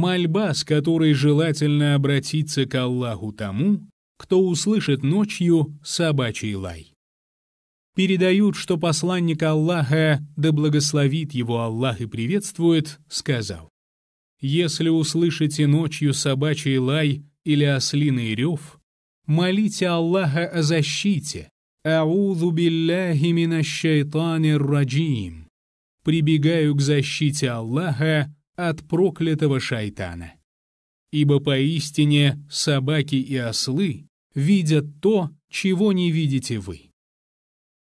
мольба, с которой желательно обратиться к Аллаху тому, кто услышит ночью собачий лай. Передают, что посланник Аллаха, да благословит его Аллах и приветствует, сказал, «Если услышите ночью собачий лай или ослиный рев, молите Аллаха о защите, «Аузу билляхи минашшайтанир раджим». Прибегаю к защите Аллаха от проклятого шайтана. Ибо поистине собаки и ослы видят то, чего не видите вы.